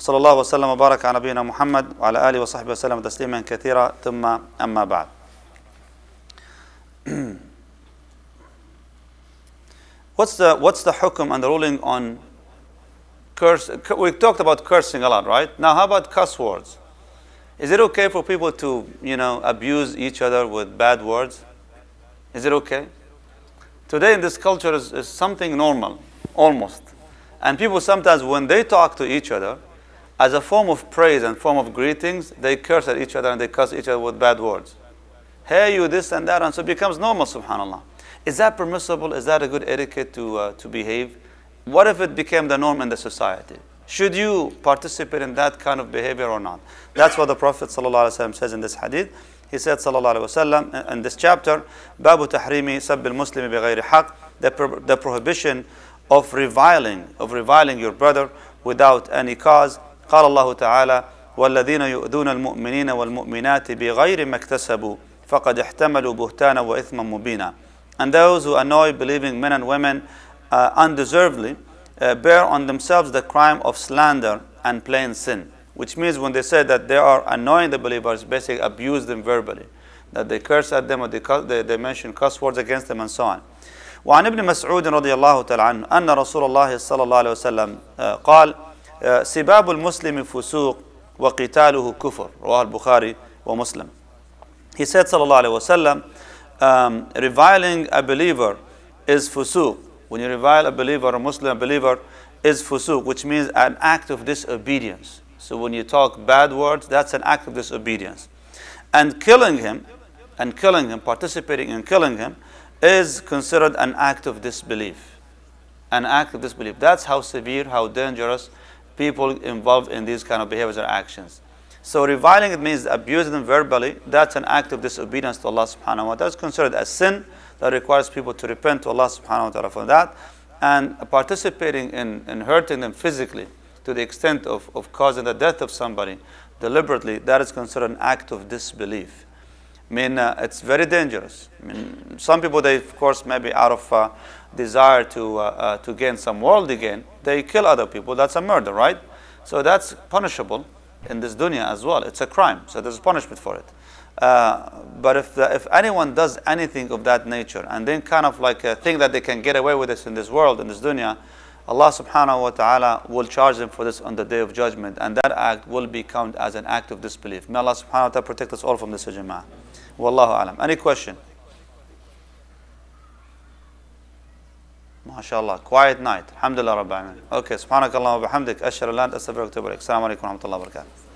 صلى الله وسلم وبارك على نبينا محمد وعلى آله وصحبه وسلم تسليما كثيرا ثم أما بعد what's the what's the hukum and the ruling on curse we talked about cursing a lot right now how about cuss words is it okay for people to you know abuse each other with bad words is it okay today in this culture is, is something normal almost and people sometimes when they talk to each other as a form of praise and form of greetings, they curse at each other and they curse each other with bad words. Hey, you this and that, and so it becomes normal, subhanAllah. Is that permissible? Is that a good etiquette to, uh, to behave? What if it became the norm in the society? Should you participate in that kind of behavior or not? That's what the Prophet ﷺ says in this hadith. He said, وسلم, in this chapter, Babu Tahrimi Sabbil Muslimi Bighayri Haq, the prohibition of reviling, of reviling your brother without any cause. قال الله تعالى والذين يؤذون المؤمنين والمؤمنات بغير ما اكتسبوا فقد احتملوا بهتانا وإثما مبينا and those who annoy believing men and women uh, undeservedly uh, bear on themselves the crime of slander and plain sin which means when they say that they are annoying the believers basically abuse them verbally that they curse at them or they, they, they mention cuss words against them and so on وعن ابن مسعود رضي الله تعالى عنه أن رسول الله صلى الله عليه وسلم قال سباب المسلم فسوق وقتاله كفر رواه البخاري ومسلم He said sallallahu alayhi wasallam, um, reviling a believer is fusuq. When you revile a believer, a Muslim believer, is fusuq, which means an act of disobedience. So when you talk bad words, that's an act of disobedience. And killing him, and killing him, participating in killing him, is considered an act of disbelief. An act of disbelief. That's how severe, how dangerous people involved in these kind of behaviors or actions. So reviling it means abusing them verbally. That's an act of disobedience to Allah subhanahu wa ta'ala. That's considered a sin that requires people to repent to Allah subhanahu wa ta'ala for that. And participating in, in hurting them physically to the extent of, of causing the death of somebody deliberately, that is considered an act of disbelief. I mean, uh, it's very dangerous. I mean, some people, they, of course, maybe out of uh, desire to, uh, uh to gain some worldly gain, they kill other people. That's a murder, right? So that's punishable in this dunya as well. It's a crime, so there's punishment for it. Uh, but if, the, if anyone does anything of that nature and then kind of like think that they can get away with this in this world, in this dunya, Allah subhanahu wa ta'ala will charge them for this on the day of judgment and that act will be counted as an act of disbelief. May Allah subhanahu wa ta'ala protect us all from this jama'ah. Wallahu alam. Any question? MashaAllah. Quiet night. Alhamdulillah rabbi Alameen. Okay. Subhanakallah wa bihamdik. Ashar Allah. Astaghfirullah. Assalamu alaikum wa rahmatullahi wa barakatuh.